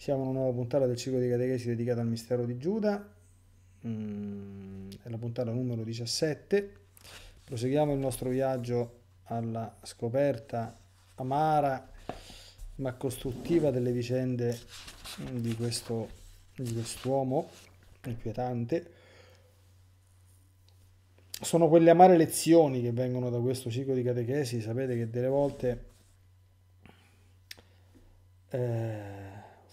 siamo in una nuova puntata del ciclo di catechesi dedicata al mistero di Giuda, mm, è la puntata numero 17. Proseguiamo il nostro viaggio alla scoperta amara ma costruttiva delle vicende di, questo, di quest'uomo inquietante. Sono quelle amare lezioni che vengono da questo ciclo di catechesi, sapete che delle volte... Eh,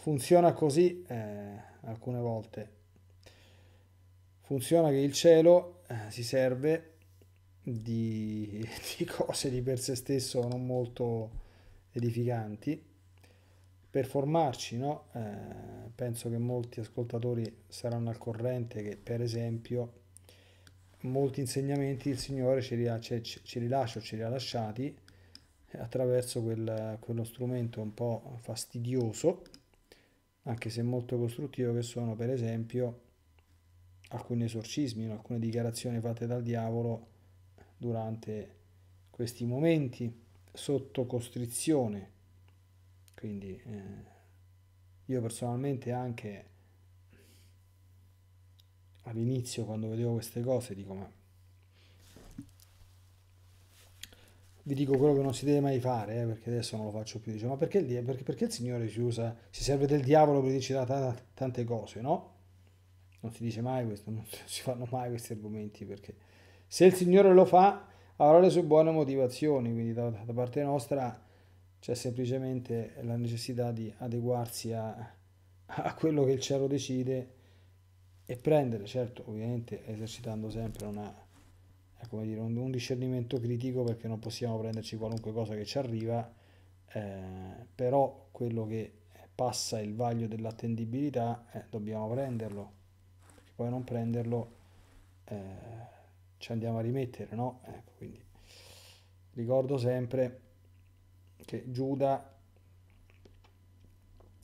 funziona così eh, alcune volte. Funziona che il cielo eh, si serve di, di, cose di per sé stesso non molto edificanti per formarci, no? eh, penso che molti ascoltatori saranno al corrente che per esempio molti insegnamenti il Signore ce, rilascia, ci rilascia o ci rilasciati attraverso quel, quello strumento un po' fastidioso anche se molto costruttivo, che sono per esempio alcuni esorcismi, alcune dichiarazioni fatte dal diavolo durante questi momenti sotto costrizione. Quindi eh, io personalmente anche all'inizio quando vedevo queste cose dico ma vi dico quello che non si deve mai fare, eh, perché adesso non lo faccio più, dice, ma perché il, eh, perché, perché il Signore si usa, si serve del diavolo per dirci tante cose, no? Non si dice mai questo, non si fanno mai questi argomenti, perché se il Signore lo fa avrà le sue buone motivazioni, quindi da, da parte nostra c'è semplicemente la necessità di adeguarsi a, a quello che il cielo decide e prendere, certo, ovviamente esercitando sempre una come dire, un, un, discernimento critico perché non possiamo prenderci qualunque cosa che ci arriva, eh, però quello che passa il vaglio dell'attendibilità eh, dobbiamo prenderlo, perché poi non prenderlo eh, ci andiamo a rimettere, no? Ecco, quindi ricordo sempre che Giuda,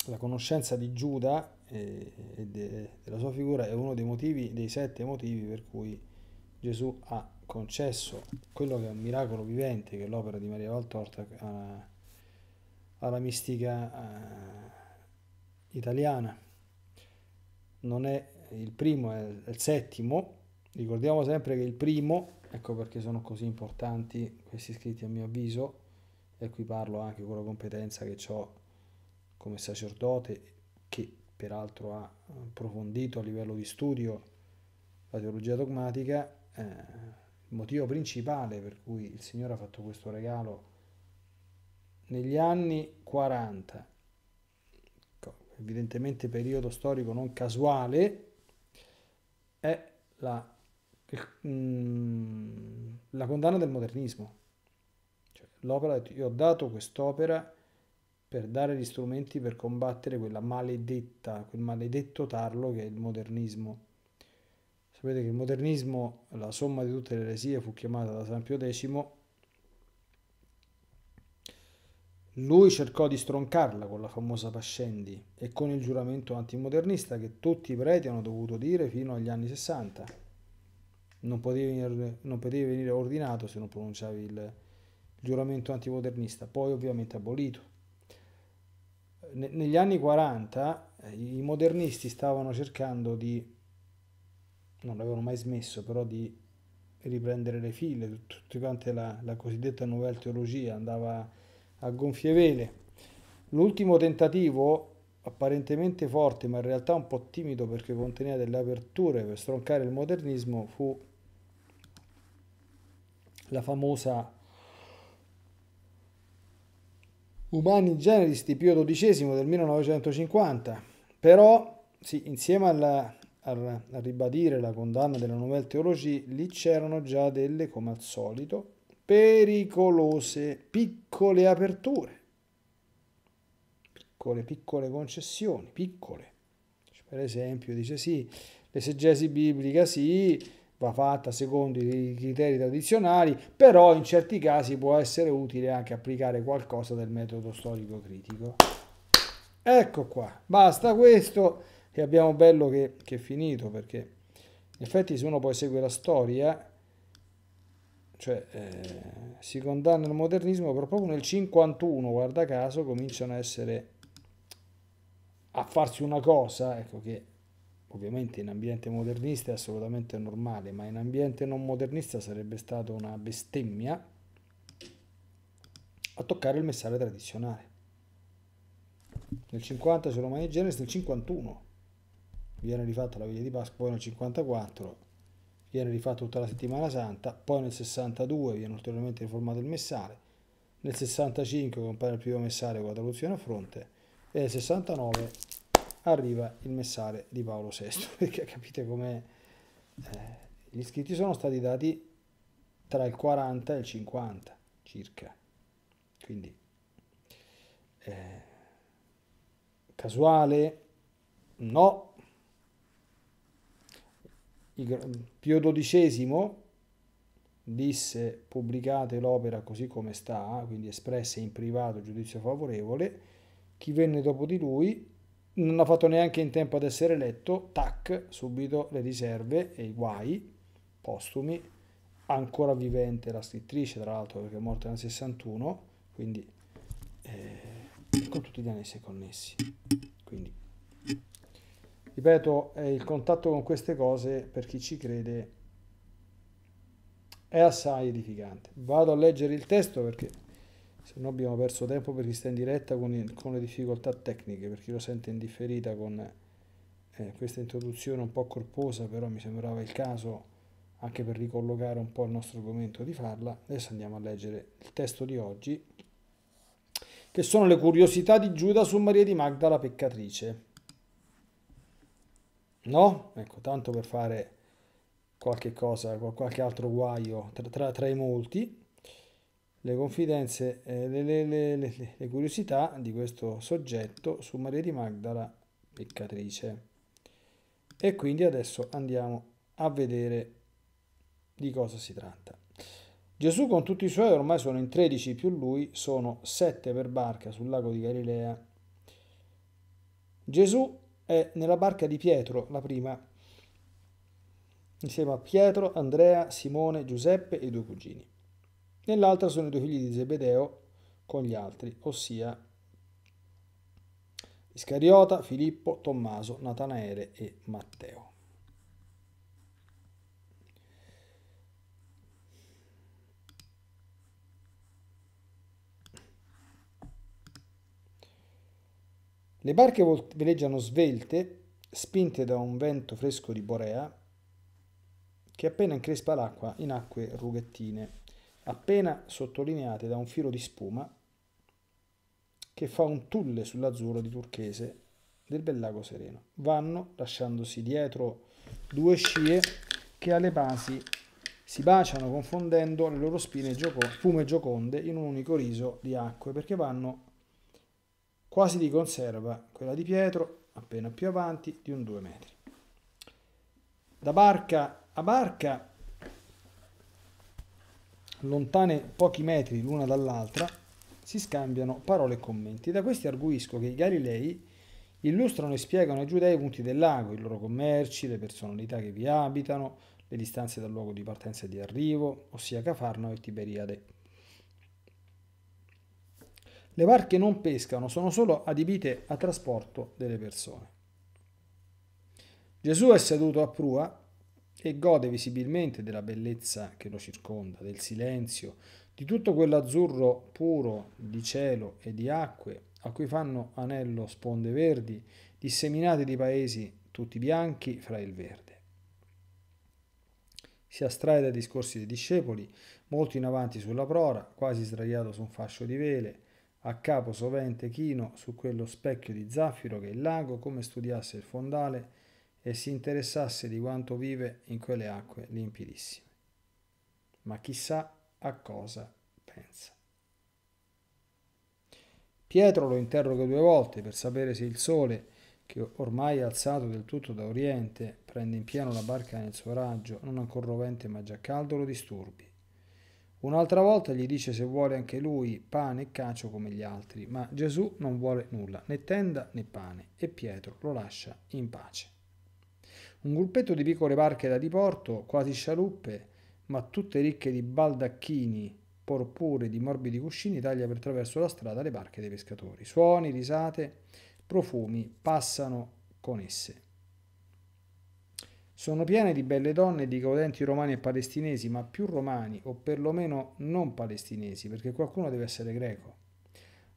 la conoscenza di Giuda e, eh, e de, della sua figura è uno dei motivi, dei sette motivi per cui Gesù ha concesso quello che è un miracolo vivente che è l'opera di Maria Valtorta alla, eh, alla mistica eh, italiana. Non è il primo, è il settimo. Ricordiamo sempre che il primo, ecco perché sono così importanti questi scritti a mio avviso, e qui parlo anche con la competenza che ho come sacerdote, che peraltro ha approfondito a livello di studio la teologia dogmatica. Eh, il motivo principale per cui il Signore ha fatto questo regalo negli anni 40, evidentemente periodo storico non casuale, è la, mm, la condanna del modernismo. Cioè, l'opera, io ho dato quest'opera per dare gli strumenti per combattere quella maledetta, quel maledetto tarlo che è il modernismo Sapete che il modernismo, la somma di tutte le eresie, fu chiamata da San Pio X. Lui cercò di stroncarla con la famosa Pascendi e con il giuramento antimodernista che tutti i preti hanno dovuto dire fino agli anni 60. Non potevi venire, non potevi venire ordinato se non pronunciavi il giuramento antimodernista, poi ovviamente abolito negli anni 40 eh, i modernisti stavano cercando di non avevano mai smesso però di riprendere le file, tutti quanti la, la cosiddetta nouvelle teologia andava a gonfie vele. L'ultimo tentativo, apparentemente forte ma in realtà un po' timido perché conteneva delle aperture per stroncare il modernismo, fu la famosa Umani Generis di Pio XII del 1950. Però, sì, insieme alla, a ribadire la condanna della Nouvelle Teologie, lì c'erano già delle, come al solito, pericolose piccole aperture, piccole, piccole concessioni, piccole. Per esempio, dice sì, l'esegesi biblica sì, va fatta secondo i criteri tradizionali, però in certi casi può essere utile anche applicare qualcosa del metodo storico critico. Ecco qua, basta questo e abbiamo bello che, che è finito perché in effetti se uno poi segue la storia cioè eh, si condanna il modernismo però proprio nel 51 guarda caso cominciano a essere a farsi una cosa ecco che ovviamente in ambiente modernista è assolutamente normale ma in ambiente non modernista sarebbe stata una bestemmia a toccare il messale tradizionale nel 50 c'è Romani Genesi, nel 51 viene rifatta la veglia di Pasqua, poi nel 54 viene rifatta tutta la settimana santa, poi nel 62 viene ulteriormente riformato il messale, nel 65 compare il primo messale con la traduzione a fronte e nel 69 arriva il messale di Paolo VI, perché capite come eh, gli scritti sono stati dati tra il 40 e il 50 circa, quindi eh, casuale no Pio XII disse pubblicate l'opera così come sta, quindi espresse in privato giudizio favorevole, chi venne dopo di lui non ha fatto neanche in tempo ad essere letto, tac, subito le riserve e i guai postumi, ancora vivente la scrittrice tra l'altro perché è morta nel 61, quindi eh, con tutti gli annessi connessi. Quindi ripeto, il contatto con queste cose, per chi ci crede, è assai edificante. Vado a leggere il testo perché se no abbiamo perso tempo per chi sta in diretta con, con le difficoltà tecniche, per chi lo sente in differita con eh, questa introduzione un po' corposa, però mi sembrava il caso anche per ricollocare un po' il nostro argomento di farla. Adesso andiamo a leggere il testo di oggi, che sono le curiosità di Giuda su Maria di Magda la peccatrice no? Ecco, tanto per fare qualche cosa, qualche altro guaio tra, tra, tra i molti, le confidenze, eh, le, le, le, le, curiosità di questo soggetto su Maria di Magdala, peccatrice. E quindi adesso andiamo a vedere di cosa si tratta. Gesù con tutti i suoi ormai sono in 13 più lui, sono 7 per barca sul lago di Galilea. Gesù è nella barca di Pietro, la prima, insieme a Pietro, Andrea, Simone, Giuseppe e i due cugini. Nell'altra sono i due figli di Zebedeo con gli altri, ossia Iscariota, Filippo, Tommaso, Natanaele e Matteo. Le barche veleggiano svelte, spinte da un vento fresco di Borea, che appena increspa l'acqua in acque rughettine, appena sottolineate da un filo di spuma che fa un tulle sull'azzurro di turchese del bel lago sereno. Vanno lasciandosi dietro due scie che alle basi si baciano confondendo le loro spine fume gioconde in un unico riso di acque perché vanno quasi di conserva quella di Pietro, appena più avanti di un 2 metri. Da barca a barca, lontane pochi metri l'una dall'altra, si scambiano parole e commenti. Da questi arguisco che i Galilei illustrano e spiegano ai giudei i punti del lago, i loro commerci, le personalità che vi abitano, le distanze dal luogo di partenza e di arrivo, ossia Cafarno e Tiberiade. Le barche non pescano, sono solo adibite a trasporto delle persone. Gesù è seduto a prua e gode visibilmente della bellezza che lo circonda, del silenzio, di tutto quell'azzurro puro di cielo e di acque a cui fanno anello sponde verdi, disseminate di paesi tutti bianchi fra il verde. Si astrae dai discorsi dei discepoli, molto in avanti sulla prora, quasi sdraiato su un fascio di vele, a capo sovente chino su quello specchio di zaffiro che il lago come studiasse il fondale e si interessasse di quanto vive in quelle acque limpidissime. Ma chissà a cosa pensa. Pietro lo interroga due volte per sapere se il sole, che ormai è alzato del tutto da oriente, prende in pieno la barca nel suo raggio, non ancora rovente ma già caldo, lo disturbi. Un'altra volta gli dice se vuole anche lui pane e cacio come gli altri, ma Gesù non vuole nulla, né tenda né pane, e Pietro lo lascia in pace. Un gruppetto di piccole barche da diporto, quasi scialuppe, ma tutte ricche di baldacchini, porpure di morbidi cuscini, taglia per traverso la strada le barche dei pescatori. Suoni, risate, profumi passano con esse. Sono piene di belle donne e di gaudenti romani e palestinesi, ma più romani o perlomeno non palestinesi, perché qualcuno deve essere greco.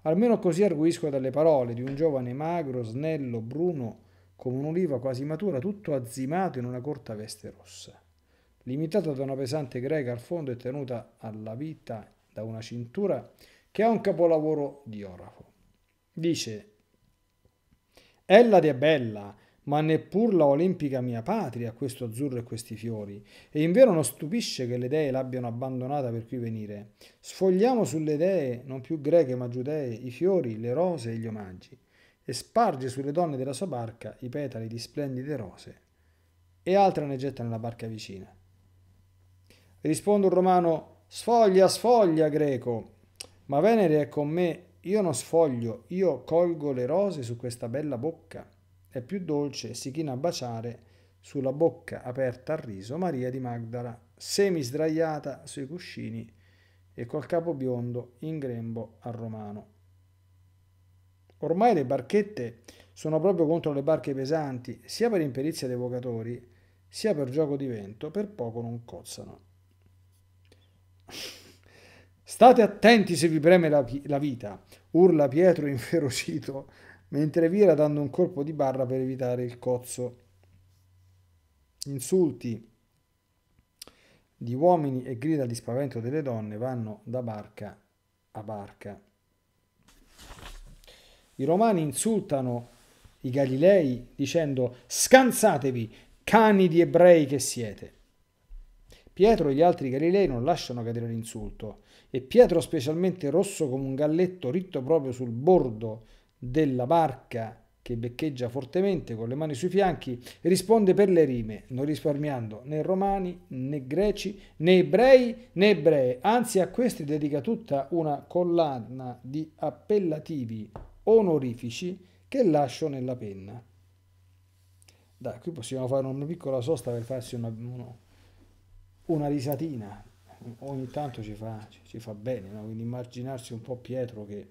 Almeno così arguisco dalle parole di un giovane magro, snello, bruno, come un'oliva quasi matura, tutto azzimato in una corta veste rossa. Limitata da una pesante greca al fondo e tenuta alla vita da una cintura che ha un capolavoro di orafo. Dice, Ella è bella, ma neppur la olimpica mia patria, questo azzurro e questi fiori. E in vero non stupisce che le dee l'abbiano abbandonata per qui venire. Sfogliamo sulle dee, non più greche ma giudee, i fiori, le rose e gli omaggi, e sparge sulle donne della sua barca i petali di splendide rose, e altra ne getta nella barca vicina. Risponde un romano, sfoglia, sfoglia, greco, ma Venere è con me, io non sfoglio, io colgo le rose su questa bella bocca è più dolce e si china a baciare sulla bocca aperta al riso Maria di Magdala, semi sdraiata sui cuscini e col capo biondo in grembo al romano. Ormai le barchette sono proprio contro le barche pesanti, sia per imperizia dei vocatori, sia per gioco di vento, per poco non cozzano. State attenti se vi preme la, la vita, urla Pietro inferocito mentre vira dando un colpo di barra per evitare il cozzo. Insulti di uomini e grida di spavento delle donne vanno da barca a barca. I romani insultano i Galilei dicendo scansatevi, cani di ebrei che siete. Pietro e gli altri Galilei non lasciano cadere l'insulto e Pietro specialmente rosso come un galletto ritto proprio sul bordo della barca che beccheggia fortemente con le mani sui fianchi, risponde per le rime, non risparmiando né romani, né greci, né ebrei, né ebrei, anzi a questi dedica tutta una collana di appellativi onorifici che lascio nella penna. Da qui possiamo fare una piccola sosta per farsi una, uno, una risatina, ogni tanto ci fa, ci fa bene, no? quindi immaginarsi un po' Pietro che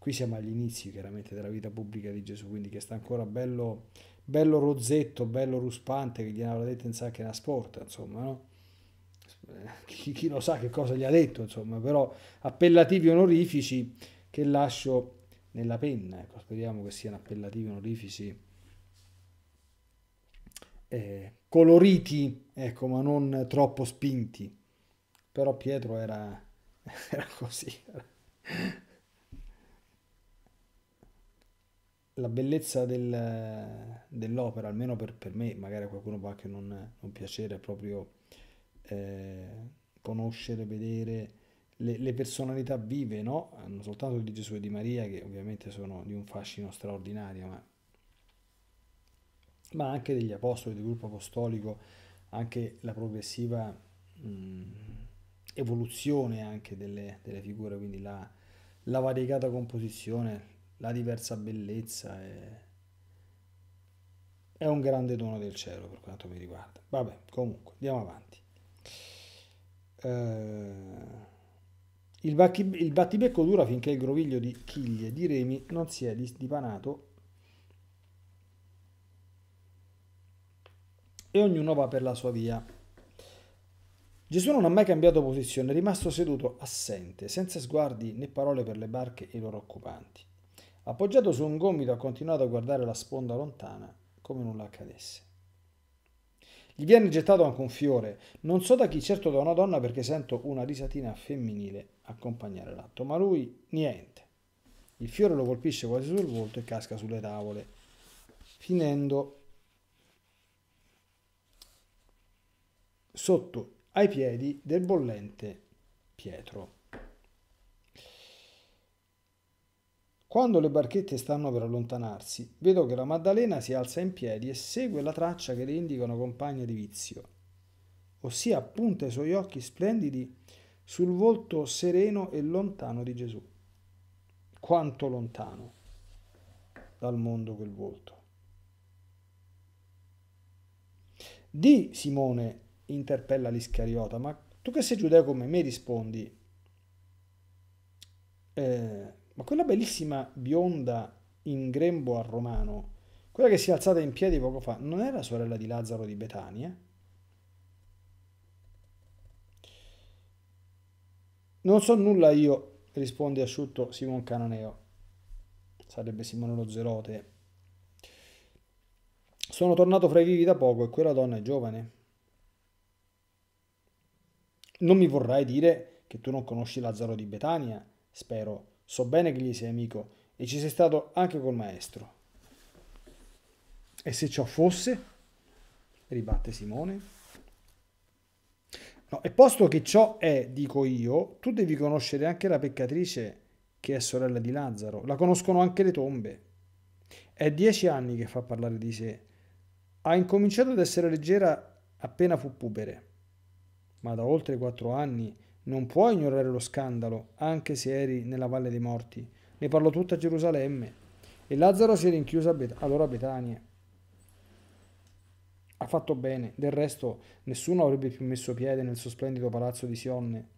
Qui siamo agli inizi chiaramente della vita pubblica di Gesù, quindi che sta ancora bello, bello rozzetto, bello ruspante, che gli aveva detto in sacca una sporta, insomma, no? chi, chi lo sa che cosa gli ha detto, insomma, però appellativi onorifici che lascio nella penna, ecco, speriamo che siano appellativi onorifici. Eh, coloriti, ecco, ma non troppo spinti. Però Pietro era, era così. la bellezza del, dell'opera, almeno per, per, me, magari a qualcuno può anche non, non piacere, è proprio eh, conoscere, vedere le, le, personalità vive, no? non soltanto di Gesù e di Maria, che ovviamente sono di un fascino straordinario, ma, ma anche degli apostoli, del gruppo apostolico, anche la progressiva mh, evoluzione anche delle, delle, figure, quindi la, la variegata composizione, la diversa bellezza è, è un grande dono del cielo per quanto mi riguarda. Vabbè, comunque, andiamo avanti. Uh, il, bacchi, il, battibecco dura finché il groviglio di chiglie di remi non si è dipanato e ognuno va per la sua via. Gesù non ha mai cambiato posizione, è rimasto seduto assente, senza sguardi né parole per le barche e i loro occupanti. Appoggiato su un gomito ha continuato a guardare la sponda lontana come nulla accadesse. Gli viene gettato anche un fiore, non so da chi, certo da una donna perché sento una risatina femminile accompagnare l'atto, ma lui niente. Il fiore lo colpisce quasi sul volto e casca sulle tavole, finendo sotto ai piedi del bollente Pietro. Quando le barchette stanno per allontanarsi, vedo che la Maddalena si alza in piedi e segue la traccia che le indicano compagne di vizio, ossia punta i suoi occhi splendidi sul volto sereno e lontano di Gesù. Quanto lontano dal mondo quel volto. Di Simone, interpella l'Iscariota, ma tu che sei giudeo come me rispondi, eh, ma quella bellissima bionda in grembo al Romano, quella che si è alzata in piedi poco fa, non era sorella di Lazzaro di Betania? Non so nulla io, risponde asciutto Simon Cananeo. Sarebbe Simone lo Zelote. Sono tornato fra i vivi da poco e quella donna è giovane. Non mi vorrai dire che tu non conosci Lazzaro di Betania, spero, So bene che gli sei amico e ci sei stato anche col maestro. E se ciò fosse? ribatte Simone. No, e posto che ciò è, dico io, tu devi conoscere anche la peccatrice che è sorella di Lazzaro. La conoscono anche le tombe. È dieci anni che fa parlare di sé. Ha incominciato ad essere leggera appena fu pubere, ma da oltre quattro anni non puoi ignorare lo scandalo, anche se eri nella valle dei morti. Ne parlò tutta Gerusalemme. E Lazzaro si era rinchiuso a Bet- allora a Betania. Ha fatto bene, del resto nessuno avrebbe più messo piede nel suo splendido palazzo di Sionne,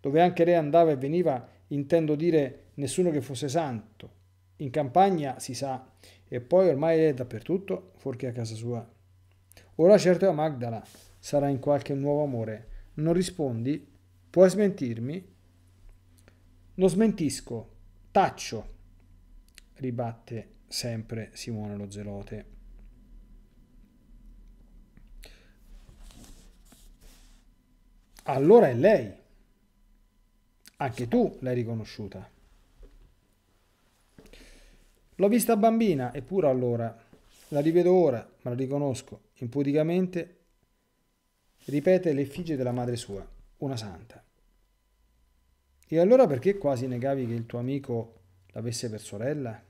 dove anche re andava e veniva, intendo dire nessuno che fosse santo. In campagna si sa, e poi ormai è dappertutto, fuorché a casa sua. Ora certo è a Magdala, sarà in qualche nuovo amore. Non rispondi? Puoi smentirmi? Lo smentisco, taccio, ribatte sempre Simone lo zelote. Allora è lei. Anche tu l'hai riconosciuta. L'ho vista bambina, eppure allora. La rivedo ora, ma la riconosco. Impudicamente ripete l'effigie della madre sua una santa. E allora perché quasi negavi che il tuo amico l'avesse per sorella?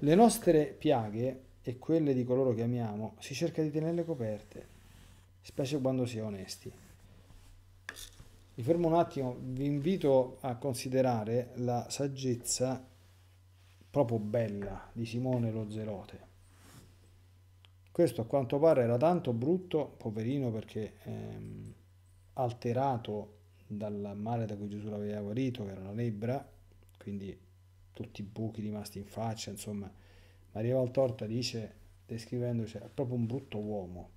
Le nostre piaghe e quelle di coloro che amiamo si cerca di tenerle coperte, specie quando si è onesti. Vi fermo un attimo, vi invito a considerare la saggezza proprio bella di Simone lo Zerote. Questo a quanto pare era tanto brutto, poverino, perché ehm, alterato dal male da cui Gesù l'aveva guarito, che era la lebbra, quindi tutti i buchi rimasti in faccia, insomma. Maria Valtorta dice, descrivendoci, è proprio un brutto uomo,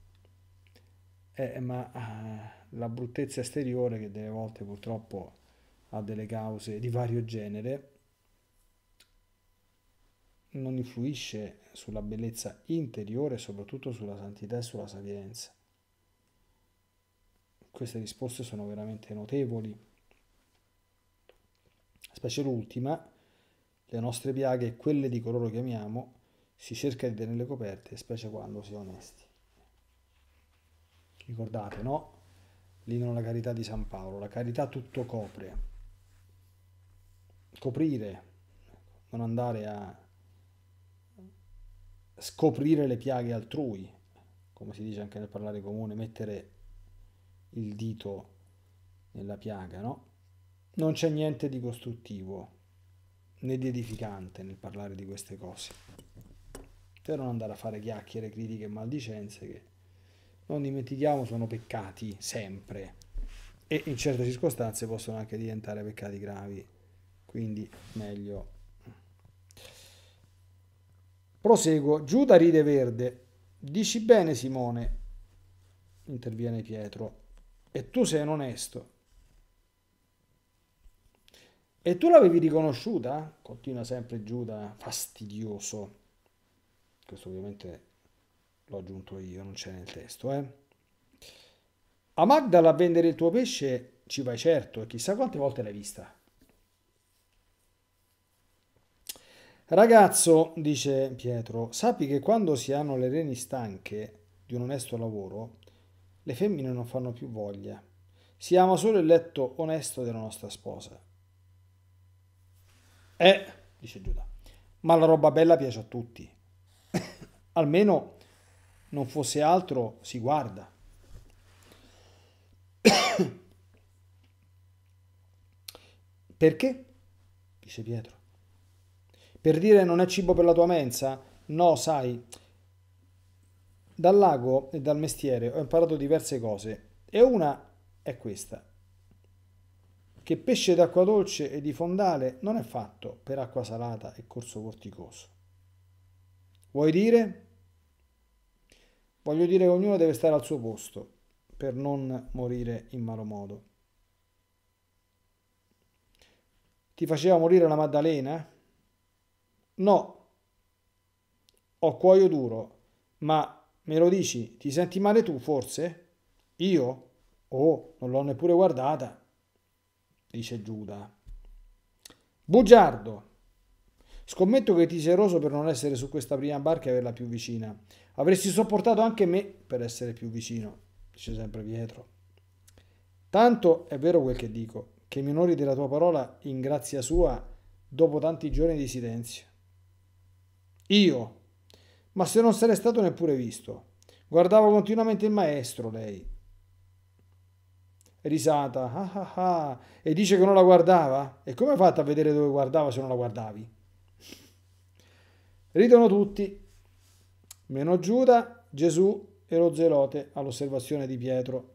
eh, eh ma ah, la bruttezza esteriore che delle volte purtroppo ha delle cause di vario genere, non influisce sulla bellezza interiore, soprattutto sulla santità e sulla sapienza. Queste risposte sono veramente notevoli, specie l'ultima, le nostre piaghe e quelle di coloro che amiamo, si cerca di tenerle coperte, specie quando si è onesti. Ricordate, no? L'inno alla carità di San Paolo, la carità tutto copre. Coprire, non andare a scoprire le piaghe altrui, come si dice anche nel parlare comune, mettere il dito nella piaga, no? Non c'è niente di costruttivo né di edificante nel parlare di queste cose. Per non andare a fare chiacchiere, critiche e maldicenze che non dimentichiamo sono peccati sempre e in certe circostanze possono anche diventare peccati gravi. Quindi meglio Proseguo. Giuda ride verde. Dici bene Simone, interviene Pietro, e tu sei onesto. E tu l'avevi riconosciuta? Continua sempre Giuda, fastidioso. Questo ovviamente l'ho aggiunto io, non c'è nel testo. Eh? A Magdala a vendere il tuo pesce ci vai certo, e chissà quante volte l'hai vista. Ragazzo, dice Pietro, sappi che quando si hanno le reni stanche di un onesto lavoro, le femmine non fanno più voglia. Si ama solo il letto onesto della nostra sposa. Eh, dice Giuda, ma la roba bella piace a tutti. Almeno non fosse altro si guarda. Perché? dice Pietro per dire non è cibo per la tua mensa? No, sai. Dal lago e dal mestiere ho imparato diverse cose e una è questa. Che pesce d'acqua dolce e di fondale non è fatto per acqua salata e corso vorticoso. Vuoi dire? Voglio dire che ognuno deve stare al suo posto per non morire in malo modo. Ti faceva morire la Maddalena? No, ho cuoio duro, ma me lo dici, ti senti male tu forse? Io? Oh, non l'ho neppure guardata, dice Giuda. Bugiardo! Scommetto che ti sei roso per non essere su questa prima barca e averla più vicina. Avresti sopportato anche me per essere più vicino, dice sempre Pietro. Tanto è vero quel che dico, che mi onori della tua parola in grazia sua dopo tanti giorni di silenzio. Io. Ma se non sarei stato neppure visto. Guardavo continuamente il maestro, lei. Risata. Ah ah ah. E dice che non la guardava? E come hai fatto a vedere dove guardava se non la guardavi? Ridono tutti, meno Giuda, Gesù e lo zelote all'osservazione di Pietro,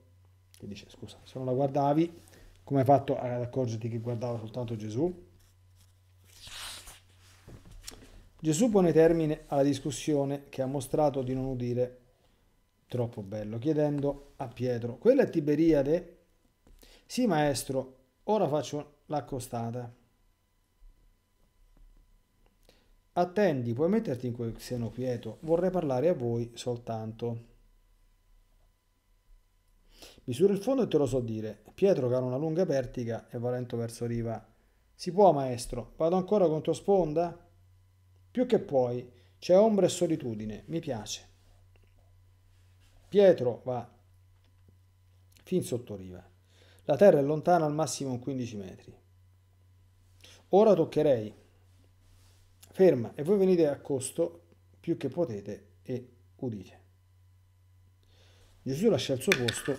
che dice scusa, se non la guardavi, come hai fatto ad accorgerti che guardava soltanto Gesù? Gesù pone termine alla discussione che ha mostrato di non udire troppo bello, chiedendo a Pietro, quella è Tiberiade? Sì, maestro, ora faccio l'accostata. Attendi, puoi metterti in quel seno quieto, vorrei parlare a voi soltanto. Misuro il fondo e te lo so dire. Pietro cala una lunga pertica e va lento verso riva. Si può, maestro, vado ancora con tua sponda? Più che puoi, c'è ombra e solitudine, mi piace. Pietro va fin sotto riva. La terra è lontana al massimo 15 metri. Ora toccherei. Ferma e voi venite a costo più che potete e udite. Gesù lascia il suo posto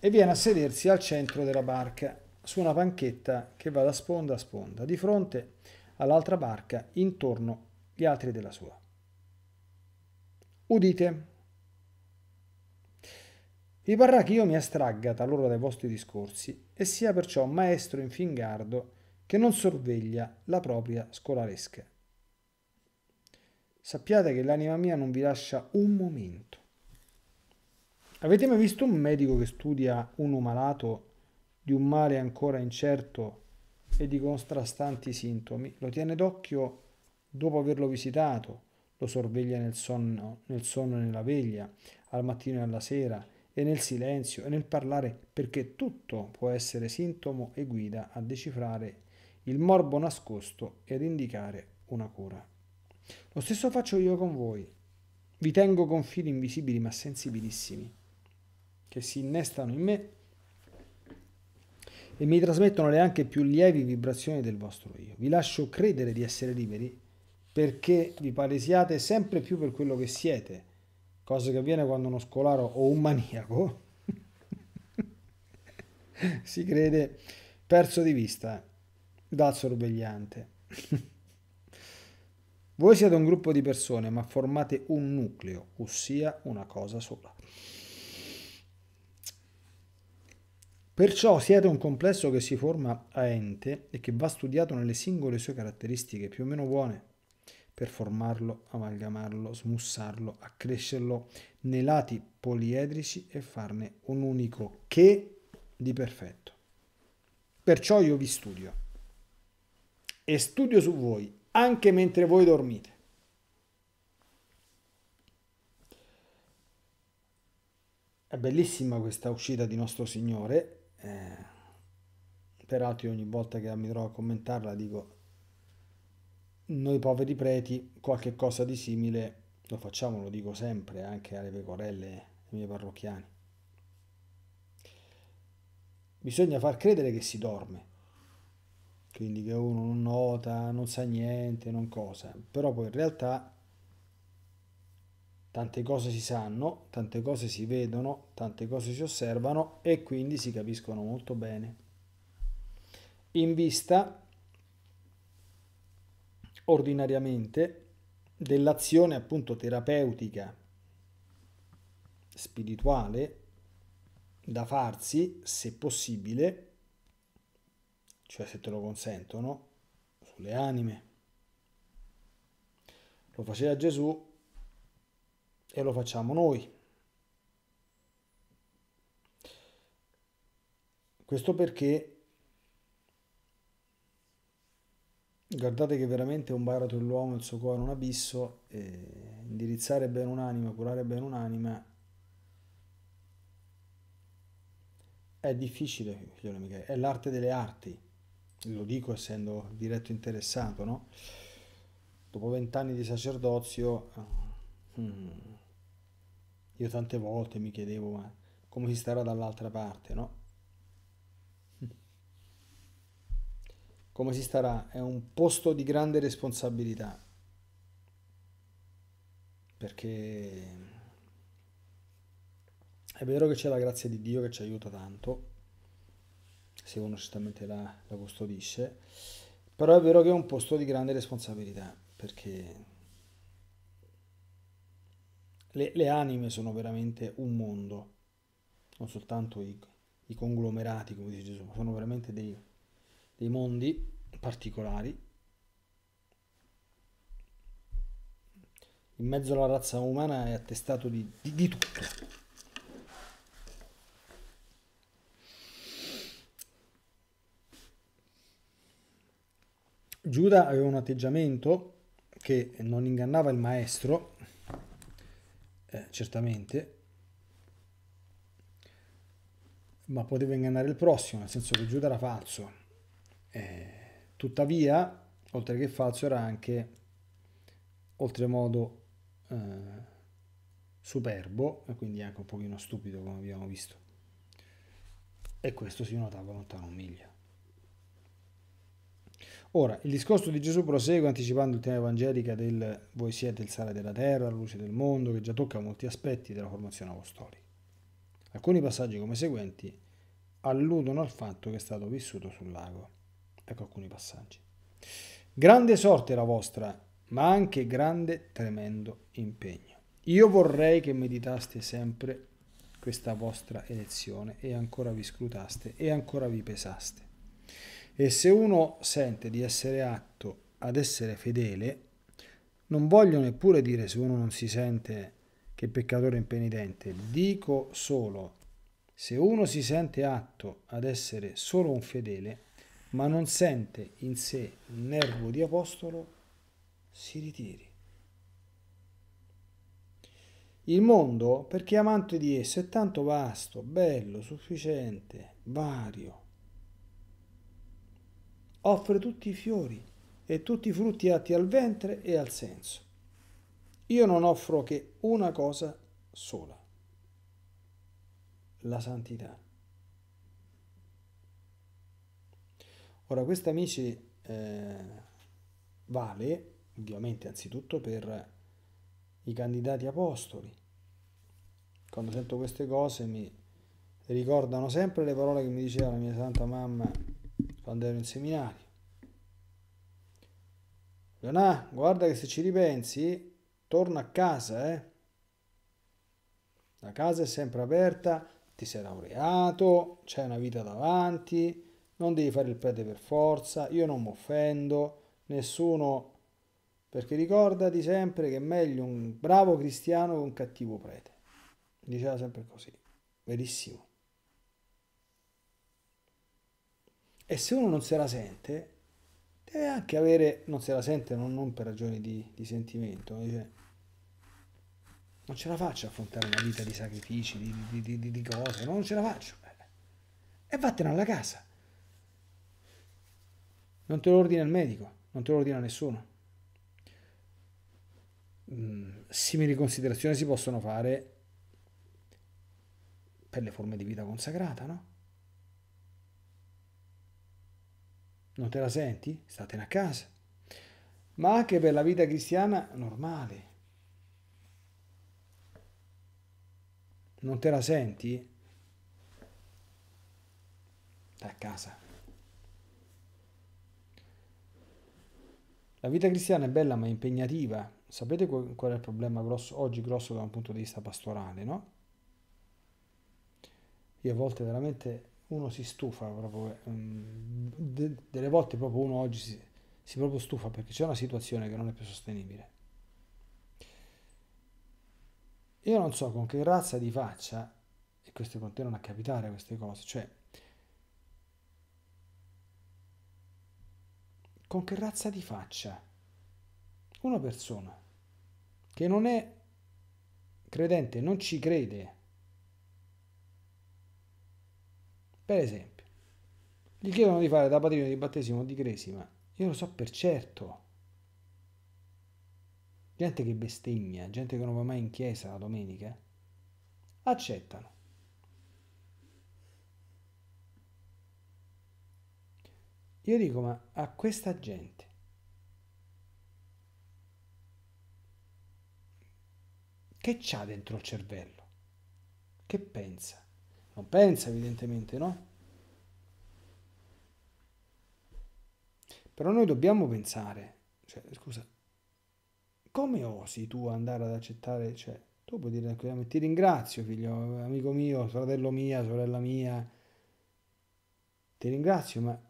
e viene a sedersi al centro della barca, su una panchetta che va da sponda a sponda, di fronte all'altra barca intorno gli altri della sua. Udite. Vi parrà che io mi astragga talora dai vostri discorsi e sia perciò maestro in fingardo che non sorveglia la propria scolaresca. Sappiate che l'anima mia non vi lascia un momento. Avete mai visto un medico che studia uno malato di un male ancora incerto e di contrastanti sintomi? Lo tiene d'occhio Dopo averlo visitato, lo sorveglia nel sonno, nel sonno e nella veglia, al mattino e alla sera, e nel silenzio e nel parlare, perché tutto può essere sintomo e guida a decifrare il morbo nascosto e ad indicare una cura. Lo stesso faccio io con voi. Vi tengo con fili invisibili ma sensibilissimi, che si innestano in me e mi trasmettono le anche più lievi vibrazioni del vostro io. Vi lascio credere di essere liberi perché vi palesiate sempre più per quello che siete, cosa che avviene quando uno scolaro o un maniaco si crede perso di vista dal sorvegliante. Voi siete un gruppo di persone, ma formate un nucleo, ossia una cosa sola. Perciò siete un complesso che si forma a ente e che va studiato nelle singole sue caratteristiche più o meno buone per formarlo, amalgamarlo, smussarlo, accrescerlo nei lati poliedrici e farne un unico che di perfetto. Perciò io vi studio e studio su voi anche mentre voi dormite. È bellissima questa uscita di nostro Signore. Eh, peraltro ogni volta che mi trovo a commentarla dico noi poveri preti qualche cosa di simile lo facciamo, lo dico sempre, anche alle pecorelle, ai miei parrocchiani. Bisogna far credere che si dorme, quindi che uno non nota, non sa niente, non cosa, però poi in realtà tante cose si sanno, tante cose si vedono, tante cose si osservano e quindi si capiscono molto bene. In vista ordinariamente dell'azione appunto terapeutica spirituale da farsi se possibile cioè se te lo consentono sulle anime lo faceva Gesù e lo facciamo noi questo perché Guardate che veramente un baratro l'uomo, il suo cuore un abisso, eh, indirizzare bene un'anima, curare bene un'anima è difficile, figliolo Michele, è l'arte delle arti, lo dico essendo diretto interessato, no? Dopo vent'anni di sacerdozio, eh, mm, io tante volte mi chiedevo ma come si starà dall'altra parte, no? come si starà, è un posto di grande responsabilità. Perché è vero che c'è la grazia di Dio che ci aiuta tanto, se uno certamente la, la custodisce, però è vero che è un posto di grande responsabilità, perché le, le anime sono veramente un mondo, non soltanto i, i conglomerati, come dice Gesù, sono veramente dei, dei mondi particolari in mezzo alla razza umana è attestato di, di, di tutto. Giuda aveva un atteggiamento che non ingannava il maestro, eh, certamente, ma poteva ingannare il prossimo, nel senso che Giuda era falso. Eh, tuttavia, oltre che falso, era anche oltremodo eh, superbo e quindi anche un pochino stupido come abbiamo visto. E questo si notava lontano un miglio. Ora, il discorso di Gesù prosegue anticipando il tema evangelica del voi siete il sale della terra, la luce del mondo, che già tocca molti aspetti della formazione apostolica. Alcuni passaggi come seguenti alludono al fatto che è stato vissuto sul lago. Ecco alcuni passaggi. Grande sorte la vostra, ma anche grande, tremendo impegno. Io vorrei che meditaste sempre questa vostra elezione e ancora vi scrutaste e ancora vi pesaste. E se uno sente di essere atto ad essere fedele, non voglio neppure dire se uno non si sente che peccatore impenitente, dico solo, se uno si sente atto ad essere solo un fedele, ma non sente in sé nervo di apostolo, si ritiri. Il mondo, per chi è amante di esso, è tanto vasto, bello, sufficiente, vario. Offre tutti i fiori e tutti i frutti atti al ventre e al senso. Io non offro che una cosa sola, la santità. Ora, questa amici eh, vale ovviamente anzitutto per i candidati apostoli. Quando sento queste cose mi ricordano sempre le parole che mi diceva la mia santa mamma quando ero in seminario. Leonà, guarda che se ci ripensi, torna a casa, eh. La casa è sempre aperta, ti sei laureato, c'è una vita davanti, non devi fare il prete per forza, io non mi offendo, nessuno... Perché ricordati sempre che è meglio un bravo cristiano che un cattivo prete. Diceva sempre così, verissimo. E se uno non se la sente, deve anche avere, non se la sente non, non per ragioni di, di sentimento, dice, non ce la faccio affrontare una vita di sacrifici, di, di, di, cose, non ce la faccio. Eh, e vattene alla casa non te lo ordina il medico, non te lo ordina nessuno. Mm, simili considerazioni si possono fare per le forme di vita consacrata, no? Non te la senti? Statene a casa. Ma anche per la vita cristiana normale. Non te la senti? Stai a casa. La vita cristiana è bella ma impegnativa. Sapete qual è il problema grosso, oggi grosso da un punto di vista pastorale, no? Io a volte veramente uno si stufa proprio, mm, de, delle volte proprio uno oggi si, si proprio stufa perché c'è una situazione che non è più sostenibile. Io non so con che razza di faccia, e queste continuano a capitare queste cose, cioè Con che razza di faccia? Una persona che non è credente, non ci crede. Per esempio, gli chiedono di fare da padrino di battesimo o di cresima. Io lo so per certo. Gente che bestemmia, gente che non va mai in chiesa la domenica, accettano. Io dico, ma a questa gente che c'ha dentro il cervello? Che pensa? Non pensa evidentemente, no? Però noi dobbiamo pensare, cioè, scusa, come osi tu andare ad accettare, cioè, tu puoi dire tranquillamente ti ringrazio figlio, amico mio, fratello mio, sorella mia, ti ringrazio, ma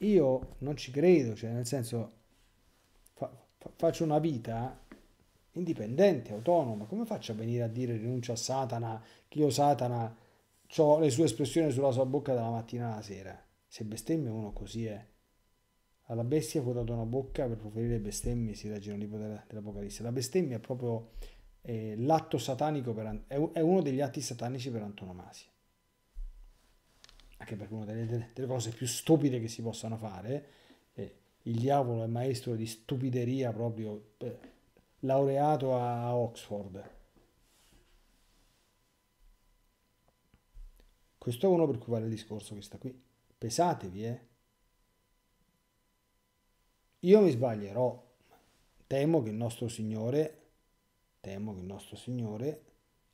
io non ci credo, cioè nel senso fa, fa, faccio una vita indipendente, autonoma, come faccio a venire a dire rinuncio a Satana, che io Satana ho le sue espressioni sulla sua bocca dalla mattina alla sera? Se bestemmia uno così è. Eh. Alla bestia fu data una bocca per proferire bestemmie, si legge nel libro dell'Apocalisse. La bestemmia è proprio eh, l'atto satanico, per, è uno degli atti satanici per antonomasia anche perché una delle, delle cose più stupide che si possano fare, eh, il diavolo è maestro di stupideria proprio eh, laureato a Oxford. Questo è uno per cui vale il discorso che sta qui. Pesatevi, eh. Io mi sbaglierò. Temo che il nostro Signore, temo che il nostro Signore,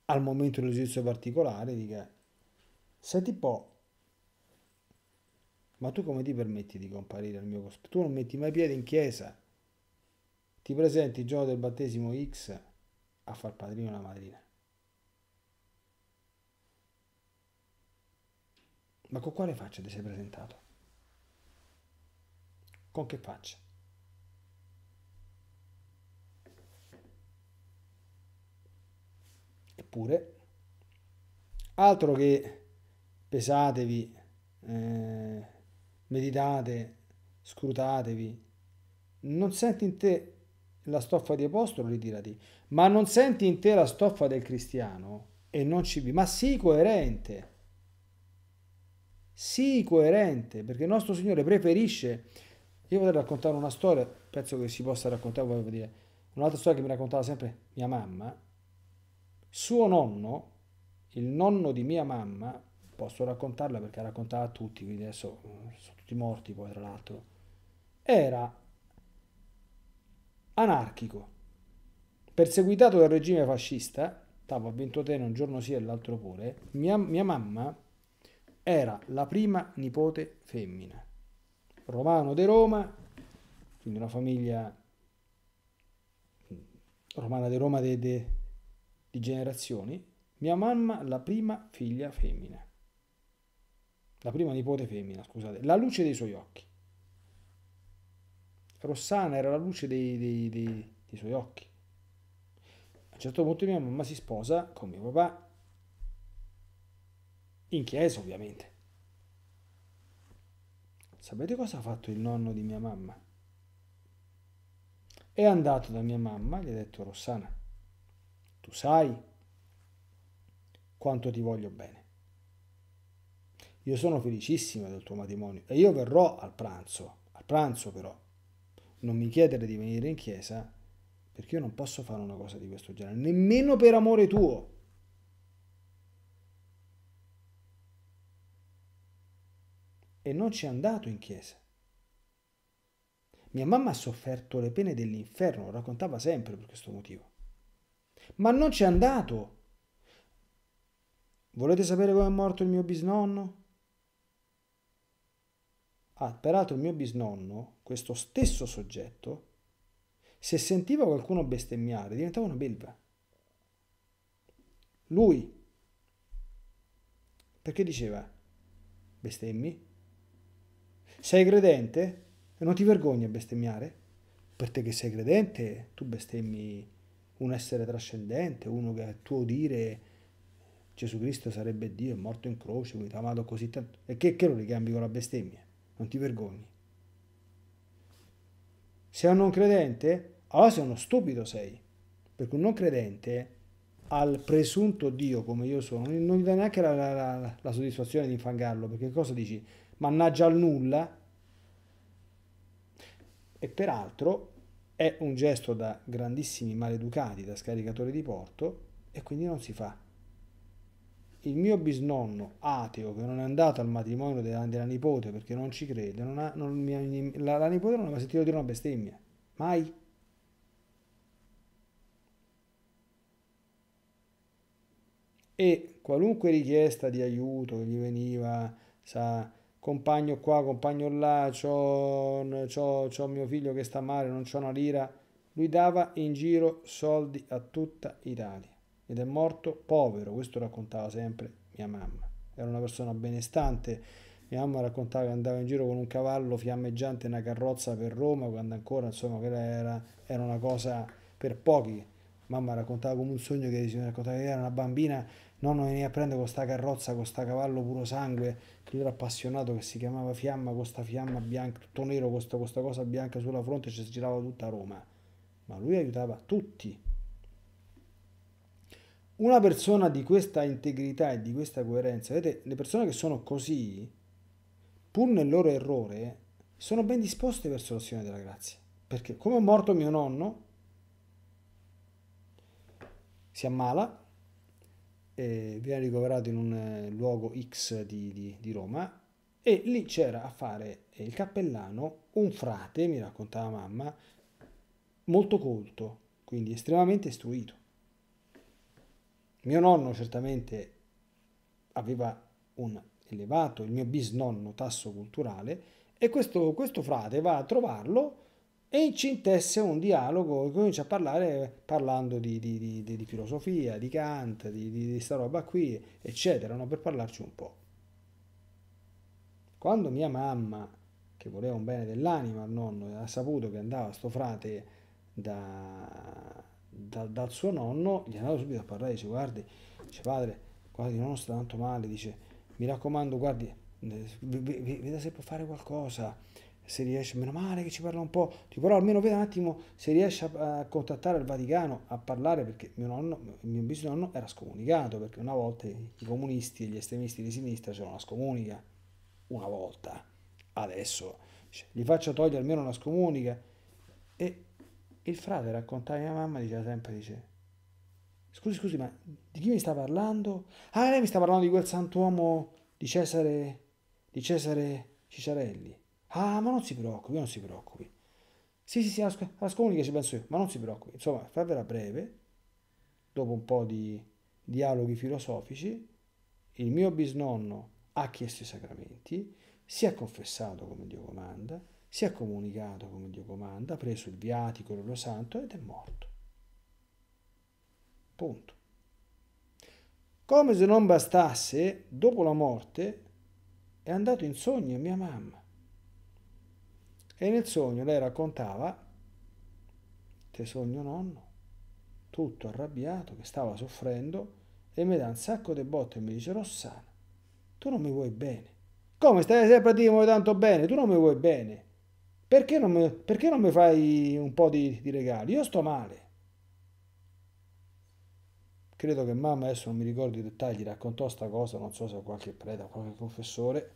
al momento dell'esercizio particolare dica, senti un po', ma tu come ti permetti di comparire al mio cospetto? Tu non metti mai piede in chiesa. Ti presenti il giorno del battesimo X a far padrino la madrina. Ma con quale faccia ti sei presentato? Con che faccia? Eppure, altro che pesatevi. Eh, meditate, scrutatevi. Non senti in te la stoffa di apostolo, ritirati. Ma non senti in te la stoffa del cristiano e non ci vi. Ma sii coerente. Sii coerente, perché il nostro Signore preferisce. Io vorrei raccontare una storia, penso che si possa raccontare, volevo dire, un'altra storia che mi raccontava sempre mia mamma. Suo nonno, il nonno di mia mamma, posso raccontarla perché raccontava a tutti, quindi adesso eh, tutti morti poi tra l'altro, era anarchico, perseguitato dal regime fascista, stavo a Ventotene un giorno sì e l'altro pure, mia, mia mamma era la prima nipote femmina, romano di Roma, quindi una famiglia mm, romana di Roma de, de, di generazioni, mia mamma la prima figlia femmina la prima nipote femmina, scusate, la luce dei suoi occhi. Rossana era la luce dei, dei, dei, dei suoi occhi. A un certo punto mia mamma si sposa con mio papà, in chiesa ovviamente. Sapete cosa ha fatto il nonno di mia mamma? È andato da mia mamma gli ha detto Rossana, tu sai quanto ti voglio bene io sono felicissima del tuo matrimonio e io verrò al pranzo, al pranzo però. Non mi chiedere di venire in chiesa perché io non posso fare una cosa di questo genere, nemmeno per amore tuo. E non ci è andato in chiesa. Mia mamma ha sofferto le pene dell'inferno, lo raccontava sempre per questo motivo. Ma non ci è andato. Volete sapere come è morto il mio bisnonno? Ah, peraltro mio bisnonno, questo stesso soggetto, se sentiva qualcuno bestemmiare, diventava una belva. Lui. Perché diceva, bestemmi? Sei credente? E non ti vergogni a bestemmiare? Per te che sei credente, tu bestemmi un essere trascendente, uno che a tuo dire Gesù Cristo sarebbe Dio, è morto in croce, quindi amato ah, così tanto. E che, che lo ricambi con la bestemmia? non ti vergogni. Sei un non credente? Allora sei uno stupido sei. Perché un non credente al presunto Dio come io sono non gli dà neanche la, la, la, la soddisfazione di infangarlo. Perché cosa dici? Mannaggia al nulla? E peraltro è un gesto da grandissimi maleducati, da scaricatori di porto, e quindi non si fa il mio bisnonno ateo che non è andato al matrimonio della, della nipote perché non ci crede, non ha, non, mia, la, la, nipote non ha sentito dire una bestemmia, mai. E qualunque richiesta di aiuto che gli veniva, sa, compagno qua, compagno là, c'ho, c'ho, c'ho mio figlio che sta male, non c'ho una lira, lui dava in giro soldi a tutta Italia ed è morto povero, questo raccontava sempre mia mamma. Era una persona benestante, mia mamma raccontava che andava in giro con un cavallo fiammeggiante in una carrozza per Roma, quando ancora insomma quella era, era una cosa per pochi. Mamma raccontava come un sogno che si raccontava che era una bambina, nonno veniva a prendere con sta carrozza, con sta cavallo puro sangue, che lui era appassionato, che si chiamava Fiamma, con sta fiamma bianca, tutto nero, con sta, con sta cosa bianca sulla fronte, ci girava tutta Roma. Ma lui aiutava tutti una persona di questa integrità e di questa coerenza, vedete, le persone che sono così, pur nel loro errore, sono ben disposte verso l'azione della grazia. Perché come è morto mio nonno, si ammala, eh, viene ricoverato in un eh, luogo X di, di, di Roma e lì c'era a fare eh, il cappellano un frate, mi raccontava mamma, molto colto, quindi estremamente istruito mio nonno certamente aveva un elevato, il mio bisnonno, tasso culturale e questo, questo frate va a trovarlo e ci intesse un dialogo e comincia a parlare parlando di, di, di, di filosofia, di Kant, di questa roba qui, eccetera, no? per parlarci un po'. Quando mia mamma, che voleva un bene dell'anima al nonno, ha saputo che andava sto frate da, da, dal suo nonno, gli è andato subito a parlare, dice guardi, dice padre, guardi, non sta tanto male, dice mi raccomando, guardi, eh, veda se può fare qualcosa, se riesce, meno male che ci parla un po', dico, però almeno veda un attimo se riesce a, a, contattare il Vaticano, a parlare, perché mio nonno, il mio bisnonno era scomunicato, perché una volta i comunisti e gli estremisti di sinistra c'erano la scomunica, una volta, adesso, gli faccio togliere almeno una scomunica e il frate raccontava a mia mamma, diceva sempre, dice, scusi, scusi, ma di chi mi sta parlando? Ah, lei mi sta parlando di quel santuomo di Cesare, di Cesare Cicciarelli. Ah, ma non si preoccupi, non si preoccupi. Sì, sì, sì, alla, sc- scomunica ci penso io, ma non si preoccupi. Insomma, farvela breve, dopo un po' di dialoghi filosofici, il mio bisnonno ha chiesto i sacramenti, si è confessato come Dio comanda, si è comunicato come Dio comanda, ha preso il viatico e l'olio santo ed è morto. Punto. Come se non bastasse, dopo la morte è andato in sogno mia mamma. E nel sogno lei raccontava, te sogno nonno, tutto arrabbiato, che stava soffrendo, e mi dà un sacco di botte e mi dice, Rossana, tu non mi vuoi bene. Come stai sempre a dire dirmi tanto bene? Tu non mi vuoi bene perché non, perché non mi fai un po' di, di regali? Io sto male. Credo che mamma, adesso non mi ricordo i dettagli, raccontò sta cosa, non so se a qualche preda, a qualche confessore,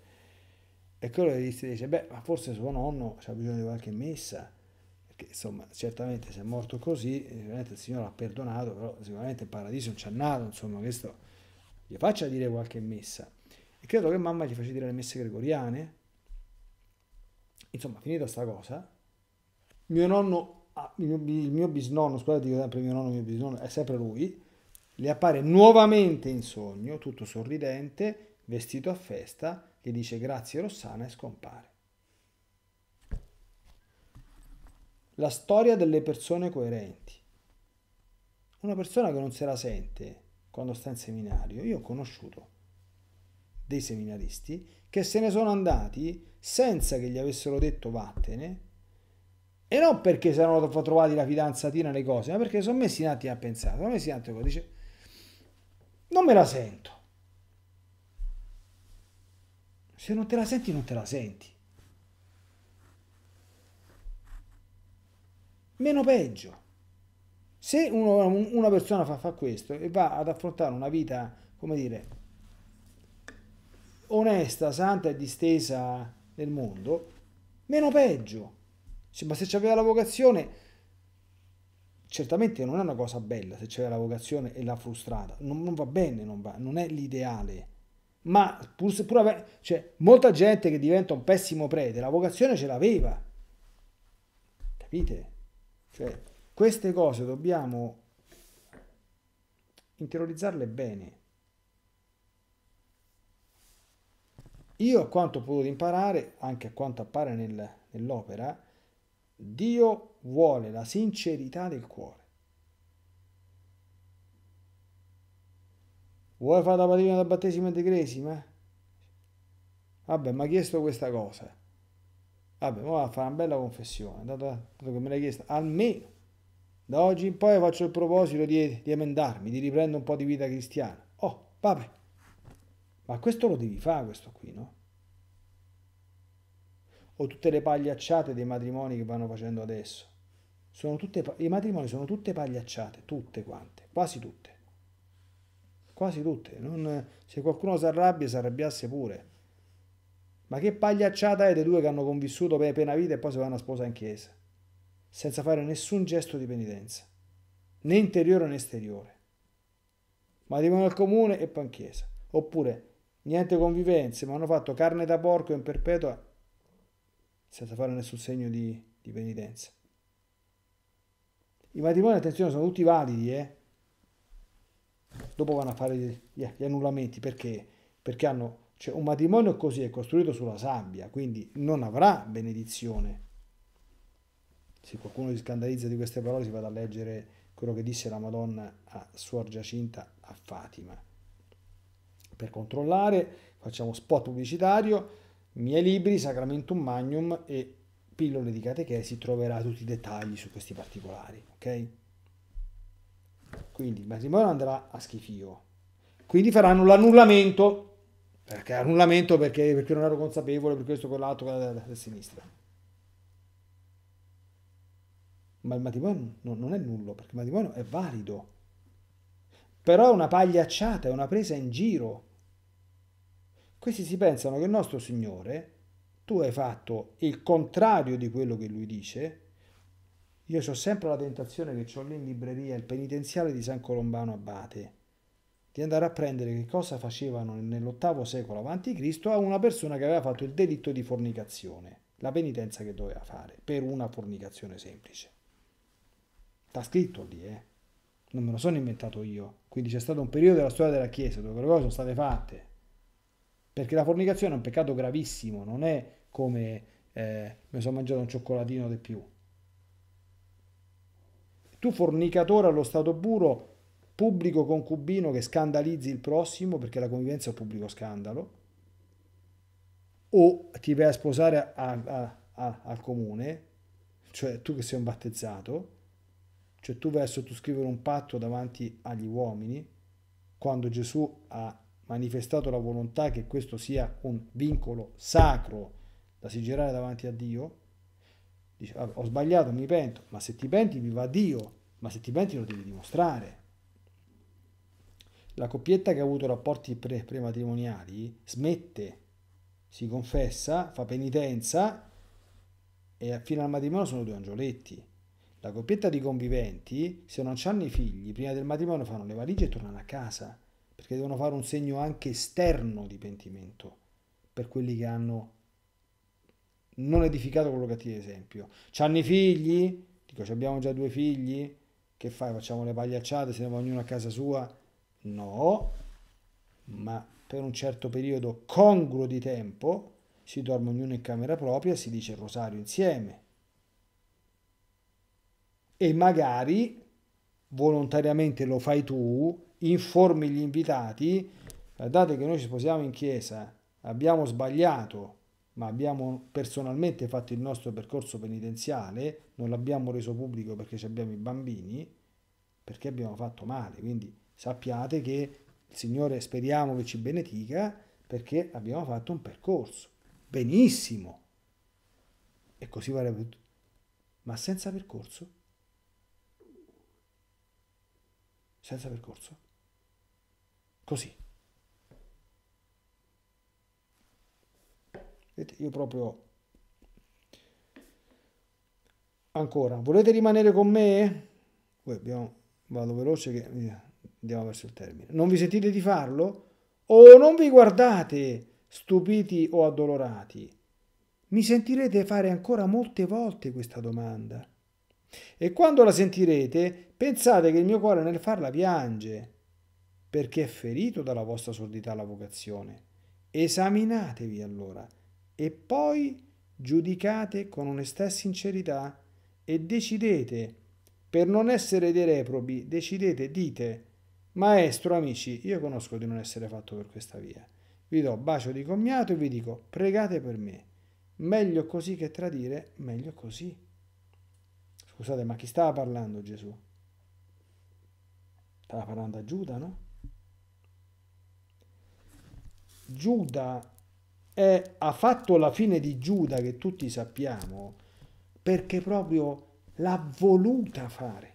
e quello gli dice, beh, ma forse suo nonno c'ha bisogno di qualche messa, perché insomma, certamente se è morto così, sicuramente il Signore l'ha perdonato, però sicuramente il paradiso non c'è nato, insomma, questo gli faccia dire qualche messa. E credo che mamma gli faccia dire le messe gregoriane, Insomma, finita sta cosa, mio nonno, ah, il, mio, il mio bisnonno, scusate, dico sempre mio nonno, mio bisnonno, è sempre lui, le appare nuovamente in sogno, tutto sorridente, vestito a festa, gli dice grazie Rossana e scompare. La storia delle persone coerenti. Una persona che non se la sente quando sta in seminario, io ho conosciuto dei seminaristi che se ne sono andati senza che gli avessero detto vattene e non perché si erano trovati la fidanzatina le cose, ma perché sono messi un attimo a pensare, sono messi un attimo dice non me la sento. Se non te la senti non te la senti. Meno peggio. Se uno, una persona fa, fa questo e va ad affrontare una vita, come dire, onesta, santa e distesa nel mondo, meno peggio. Ma se c'aveva la vocazione, certamente non è una cosa bella se c'è la vocazione e l'ha frustrata, non, non va bene, non, va, non, è l'ideale. Ma pur, pur ave, cioè, molta gente che diventa un pessimo prete, la vocazione ce l'aveva. Capite? Cioè, queste cose dobbiamo interiorizzarle bene. Io a quanto ho potuto imparare, anche a quanto appare nel, nell'opera, Dio vuole la sincerità del cuore. Vuoi fare la patina da battesimo e di cresima? Vabbè, mi ha chiesto questa cosa. Vabbè, ora va fare una bella confessione, dato, dato che me l'hai chiesta, almeno da oggi in poi faccio il proposito di, di emendarmi, di riprendere un po' di vita cristiana. Oh, vabbè. Ma questo lo devi fare, questo qui, no? O tutte le pagliacciate dei matrimoni che vanno facendo adesso. Sono tutte, I matrimoni sono tutte pagliacciate, tutte quante, quasi tutte. Quasi tutte. Non, se qualcuno si arrabbia, si arrabbiasse pure. Ma che pagliacciata è dei due che hanno convissuto per pena vita e poi si vanno a sposa in chiesa, senza fare nessun gesto di penitenza, né interiore né esteriore. Matrimonio al comune e poi in chiesa. Oppure niente convivenze, ma hanno fatto carne da porco in perpetua senza fare nessun segno di, di penitenza. I matrimoni, attenzione, sono tutti validi, eh? Dopo vanno a fare gli, gli annullamenti perché? Perché hanno, cioè, un matrimonio così è costruito sulla sabbia, quindi non avrà benedizione. Se qualcuno si scandalizza di queste parole, si vada a leggere quello che disse la Madonna a Suor Giacinta a Fatima per controllare facciamo spot pubblicitario, miei libri, Sacramentum Magnum e pillole di catechesi troverà tutti i dettagli su questi particolari, ok? Quindi il matrimonio andrà a schifio. Quindi faranno l'annullamento perché annullamento perché, perché, non ero consapevole per questo o quell'altro quella della, sinistra ma il matrimonio non, non, è nullo perché il matrimonio è valido però è una pagliacciata è una presa in giro questi si pensano che il nostro Signore, tu hai fatto il contrario di quello che lui dice, io ho sempre la tentazione che ho lì in libreria il penitenziale di San Colombano Abate, di andare a prendere che cosa facevano nell'ottavo secolo a.C. a una persona che aveva fatto il delitto di fornicazione, la penitenza che doveva fare per una fornicazione semplice. Sta scritto lì, eh? Non me lo sono inventato io. Quindi c'è stato un periodo della storia della Chiesa dove le cose sono state fatte perché la fornicazione è un peccato gravissimo, non è come eh, mi sono mangiato un cioccolatino di più. Tu fornicatore allo stato puro, pubblico concubino che scandalizzi il prossimo, perché la convivenza è un pubblico scandalo, o ti vai a sposare a, a, a, al comune, cioè tu che sei un battezzato, cioè tu vai a sottoscrivere un patto davanti agli uomini, quando Gesù ha manifestato la volontà che questo sia un vincolo sacro da sigillare davanti a Dio, dice, vabbè, ah, ho sbagliato, mi pento, ma se ti penti viva Dio, ma se ti penti lo devi dimostrare. La coppietta che ha avuto rapporti pre- prematrimoniali smette, si confessa, fa penitenza e fino al matrimonio sono due angioletti. La coppietta di conviventi, se non hanno i figli, prima del matrimonio fanno le valigie e tornano a casa perché devono fare un segno anche esterno di pentimento per quelli che hanno non edificato quello cattivo esempio. Ci hanno i figli? Dico, abbiamo già due figli? Che fai? Facciamo le pagliacciate, se ne va ognuno a casa sua? No, ma per un certo periodo congruo di tempo si dorme ognuno in camera propria, e si dice il rosario insieme. E magari volontariamente lo fai tu informi gli invitati, guardate che noi ci sposiamo in chiesa, abbiamo sbagliato, ma abbiamo personalmente fatto il nostro percorso penitenziale, non l'abbiamo reso pubblico perché abbiamo i bambini, perché abbiamo fatto male, quindi sappiate che il Signore speriamo che ci benedica perché abbiamo fatto un percorso. Benissimo. E così vale per Ma senza percorso? senza percorso. Così. Vedete, io proprio... Ancora, volete rimanere con me? Poi abbiamo... Vado veloce che eh, andiamo verso il termine. Non vi sentite di farlo? O non vi guardate stupiti o addolorati? Mi sentirete fare ancora molte volte questa domanda. E quando la sentirete, pensate che il mio cuore nel farla piange, perché è ferito dalla vostra sordità la vocazione. Esaminatevi allora e poi giudicate con onestà e sincerità e decidete, per non essere dei reprobi, decidete, dite, maestro, amici, io conosco di non essere fatto per questa via. Vi do bacio di commiato e vi dico, pregate per me. Meglio così che tradire, meglio così. Scusate, ma chi stava parlando Gesù? Stava parlando a Giuda, no? Giuda è, ha fatto la fine di Giuda, che tutti sappiamo, perché proprio l'ha voluta fare.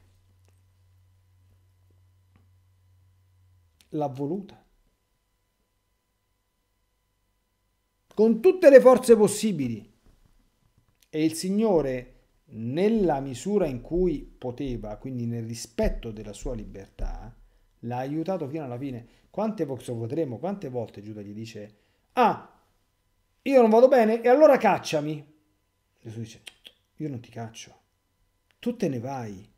L'ha voluta. Con tutte le forze possibili. E il Signore nella misura in cui poteva, quindi nel rispetto della sua libertà, l'ha aiutato fino alla fine. Quante voteremo, quante volte Giuda gli dice, ah, io non vado bene e allora cacciami. Gesù dice, io non ti caccio, tu te ne vai,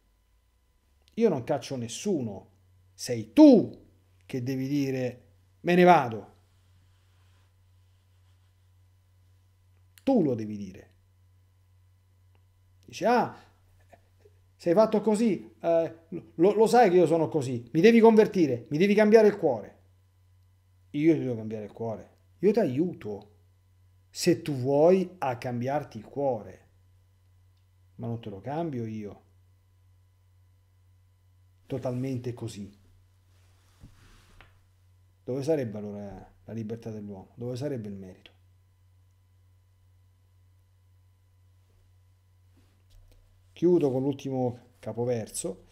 io non caccio nessuno, sei tu che devi dire, me ne vado. Tu lo devi dire. Dice, ah, sei fatto così, eh, lo, lo, sai che io sono così, mi devi convertire, mi devi cambiare il cuore. Io ti devo cambiare il cuore, io ti aiuto se tu vuoi a cambiarti il cuore, ma non te lo cambio io. Totalmente così. Dove sarebbe allora la libertà dell'uomo? Dove sarebbe il merito? Chiudo con l'ultimo capoverso.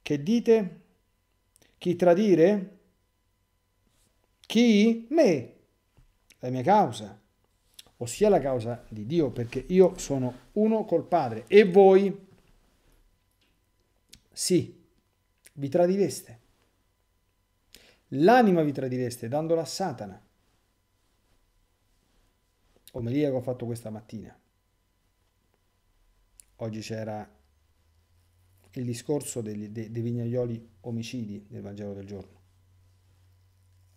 Che dite? Chi tradire? Chi? Me, la mia causa, ossia la causa di Dio, perché io sono uno col Padre e voi, sì, vi tradireste. L'anima vi tradireste dandola a Satana. Omelia che ho fatto questa mattina oggi c'era il discorso dei, dei, dei vignaioli omicidi nel Vangelo del giorno.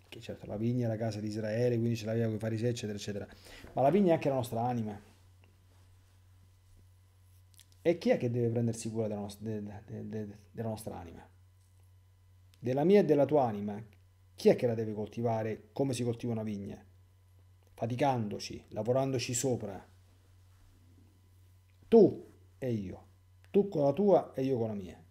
Che certo la vigna è la casa di Israele, quindi ce l'aveva con i farisei, eccetera, eccetera. Ma la vigna è anche la nostra anima. E chi è che deve prendersi cura della, nostra, de, de, de, della nostra anima? Della mia e della tua anima, chi è che la deve coltivare come si coltiva una vigna? Faticandoci, lavorandoci sopra. Tu e io, tu con la tua e io con la mia.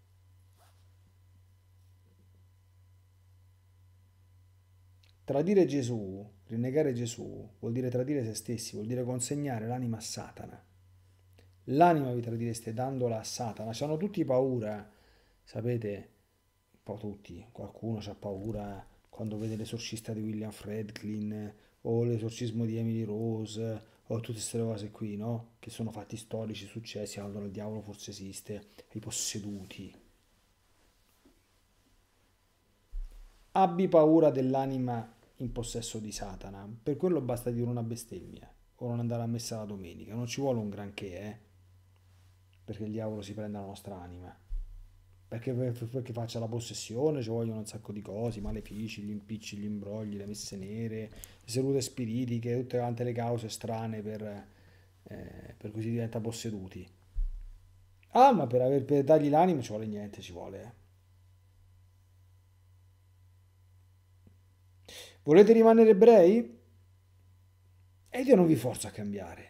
Tradire Gesù, rinnegare Gesù, vuol dire tradire se stessi, vuol dire consegnare l'anima a Satana. L'anima vi tradireste dandola a Satana. Ci hanno tutti paura, sapete, un po' tutti, qualcuno ha paura quando vede l'esorcista di William Fredkin o l'esorcismo di Emily Rose o tutte queste cose qui, no? Che sono fatti storici, successi, allora il diavolo forse esiste, i posseduti. Abbi paura dell'anima in possesso di Satana, per quello basta dire una bestemmia o non andare a messa la domenica, non ci vuole un granché, eh? Perché il diavolo si prende la nostra anima perché perché faccia la possessione ci vogliono un sacco di cose, i malefici, gli impicci, gli imbrogli, le messe nere, le sedute spiritiche, tutte quante le cause strane per, eh, per cui si diventa posseduti. Ah, ma per, aver, per dargli l'anima ci vuole niente, ci vuole. Volete rimanere ebrei? E io non vi forzo a cambiare.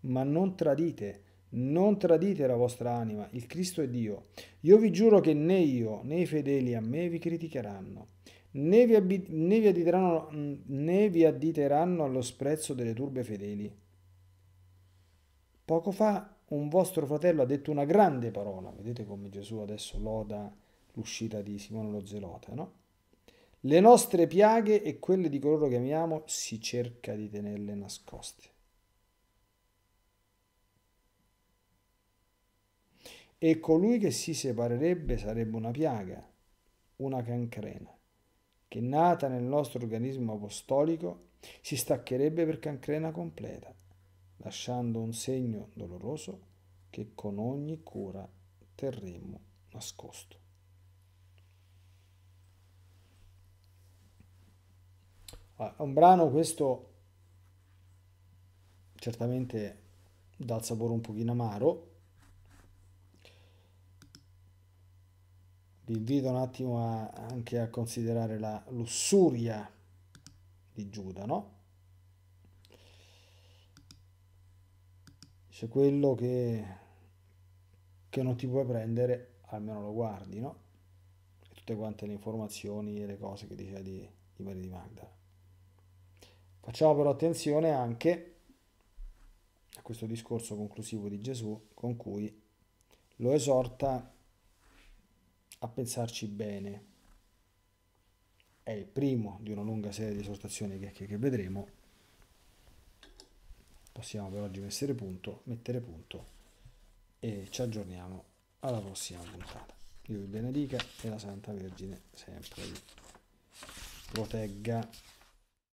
Ma non tradite non tradite la vostra anima, il Cristo è Dio. Io vi giuro che né io né i fedeli a me vi criticheranno, né vi, abbi- né vi, additeranno, né vi additeranno allo sprezzo delle turbe fedeli. Poco fa un vostro fratello ha detto una grande parola, vedete come Gesù adesso loda l'uscita di Simone lo Zelota, no? Le nostre piaghe e quelle di coloro che amiamo si cerca di tenerle nascoste. e colui che si separerebbe sarebbe una piaga, una cancrena, che nata nel nostro organismo apostolico si staccherebbe per cancrena completa, lasciando un segno doloroso che con ogni cura terremo nascosto. Allora, ah, un brano questo certamente dal sapore un pochino amaro, vi invito un attimo a, anche a considerare la lussuria di Giuda, no? C'è quello che, che non ti puoi prendere, almeno lo guardi, no? E tutte quante le informazioni e le cose che diceva di, di Maria di Magda. Facciamo però attenzione anche a questo discorso conclusivo di Gesù con cui lo esorta a pensarci bene, è il primo di una lunga serie di esortazioni che, che, che vedremo. Possiamo per oggi mettere punto, mettere punto e ci aggiorniamo alla prossima puntata. Dio vi benedica e la Santa Vergine sempre vi protegga.